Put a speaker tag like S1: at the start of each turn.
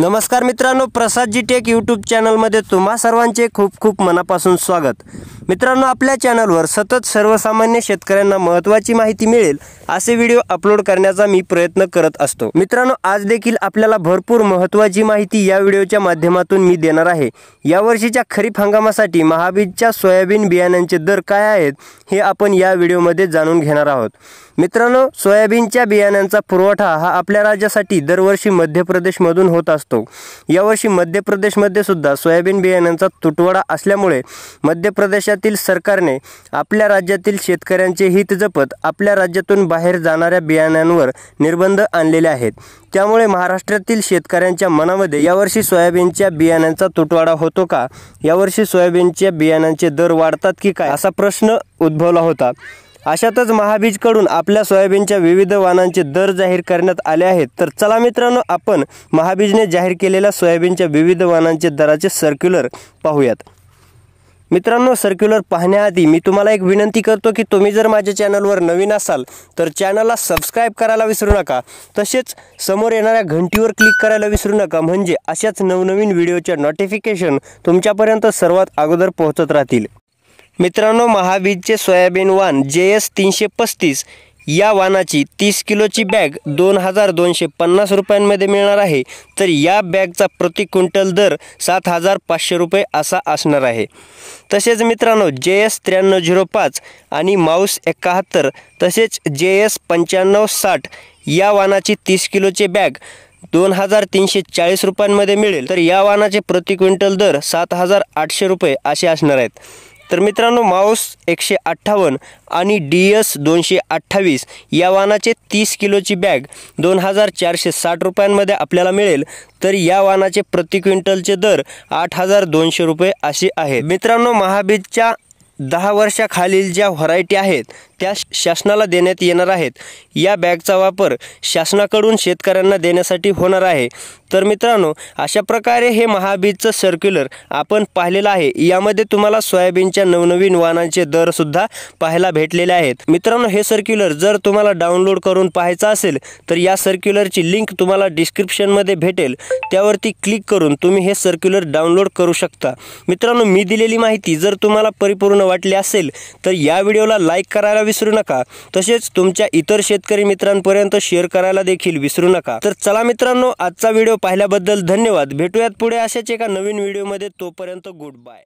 S1: नमस्कार मित्रांनो प्रसादजी take YouTube चॅनलमध्ये तुम्हा सर्वांचे खूप खूप मनापासून स्वागत मित्रांनो आपल्या चॅनलवर सतत सर्वसामान्य शेतकऱ्यांना महत्त्वाची माहिती मिळेल असे व्हिडिओ अपलोड करण्याचा मी प्रयत्न करत असतो मित्रांनो आज देखील आपल्याला भरपूर महत्त्वाची माहिती या व्हिडिओच्या माध्यमातून मी देणार आहे यावर्षीच्या खरीप हंगामासाठी महाबीजच्या सोयाबीन बियाण्यांचे दर काय आहेत हे आपण या व्हिडिओमध्ये जाणून घेणार आहोत मित्रांनो सोयाबीनच्या बियाण्यांचा पुरवठा हा आपल्या राज्यासाठी दरवर्षी मध्य प्रदेशमधून होत असतो यावर्षी मध्य प्रदेशमध्ये सुद्धा सोयाबीन बियाण्यांचा तुटवडा असल्यामुळे मध्य प्रदेशात राज्यातील सरकारने आपल्या राज्यातील शेतकऱ्यांचे हित जपत आपल्या राज्यातून बाहेर जाणाऱ्या बियाण्यांवर निर्बंध आणलेले आहेत त्यामुळे महाराष्ट्रातील शेतकऱ्यांच्या मनामध्ये यावर्षी सोयाबीनच्या बियाण्यांचा तुटवाडा होतो का यावर्षी सोयाबीनच्या बियाण्यांचे दर वाढतात की काय असा प्रश्न उद्भवला होता अशातच महाबीजकडून आपल्या सोयाबीनच्या विविध वाणांचे दर जाहीर करण्यात आले आहेत तर चला मित्रांनो आपण महाबीजने जाहीर केलेल्या सोयाबीनच्या विविध वाणांचे दराचे सर्क्युलर पाहूयात मित्रांनो सर्क्युलर पाहण्याआधी मी तुम्हाला एक विनंती करतो की तुम्ही जर माझ्या चॅनलवर नवीन असाल तर चॅनलला सबस्क्राईब करायला विसरू नका तसेच समोर येणाऱ्या घंटीवर क्लिक करायला विसरू नका म्हणजे अशाच नवनवीन व्हिडिओच्या नोटिफिकेशन तुमच्यापर्यंत सर्वात अगोदर पोहोचत राहतील मित्रांनो महावीजचे सोयाबीन वान जे एस तीनशे पस्तीस या वाहनाची तीस किलोची बॅग दोन हजार दोनशे पन्नास रुपयांमध्ये मिळणार आहे तर या बॅगचा प्रति क्विंटल दर सात हजार पाचशे रुपये असा असणार आहे तसेच मित्रांनो जे एस त्र्याण्णव झिरो पाच आणि माऊस एकाहत्तर तसेच जे एस पंच्याण्णव साठ या वाहनाची तीस किलोची बॅग दोन हजार तीनशे चाळीस रुपयांमध्ये मिळेल तर या वाहनाचे प्रति क्विंटल दर सात हजार आठशे रुपये असे असणार आहेत तर मित्रांनो माऊस एकशे अठ्ठावन्न आणि डी एस दोनशे अठ्ठावीस या वाहनाचे तीस किलोची बॅग दोन हजार चारशे साठ रुपयांमध्ये आपल्याला मिळेल तर या वाहनाचे प्रति क्विंटलचे दर आठ हजार दोनशे रुपये असे आहेत मित्रांनो महाबीजच्या दहा वर्षाखालील ज्या व्हरायटी आहेत त्या शासनाला देण्यात येणार आहेत या बॅगचा वापर शासनाकडून शेतकऱ्यांना देण्यासाठी होणार आहे तर मित्रांनो अशा प्रकारे हे महाबीजचं सर्क्युलर आपण पाहिलेलं आहे यामध्ये तुम्हाला सोयाबीनच्या नवनवीन वाहनांचे दरसुद्धा पाहायला भेटलेले आहेत मित्रांनो हे सर्क्युलर जर तुम्हाला डाउनलोड करून पाहायचं असेल तर या सर्क्युलरची लिंक तुम्हाला डिस्क्रिप्शनमध्ये भेटेल त्यावरती क्लिक करून तुम्ही हे सर्क्युलर डाउनलोड करू शकता मित्रांनो मी दिलेली माहिती जर तुम्हाला परिपूर्ण वाटली असेल तर या व्हिडिओला लाईक करायला विसरू नका तसेच तुमच्या इतर शेतकरी मित्रांपर्यंत शेअर करायला देखील विसरू नका तर चला मित्रांनो आजचा व्हिडिओ पाहिल्याबद्दल धन्यवाद भेटूयात पुढे अशाच एका नवीन व्हिडिओमध्ये तोपर्यंत गुड बाय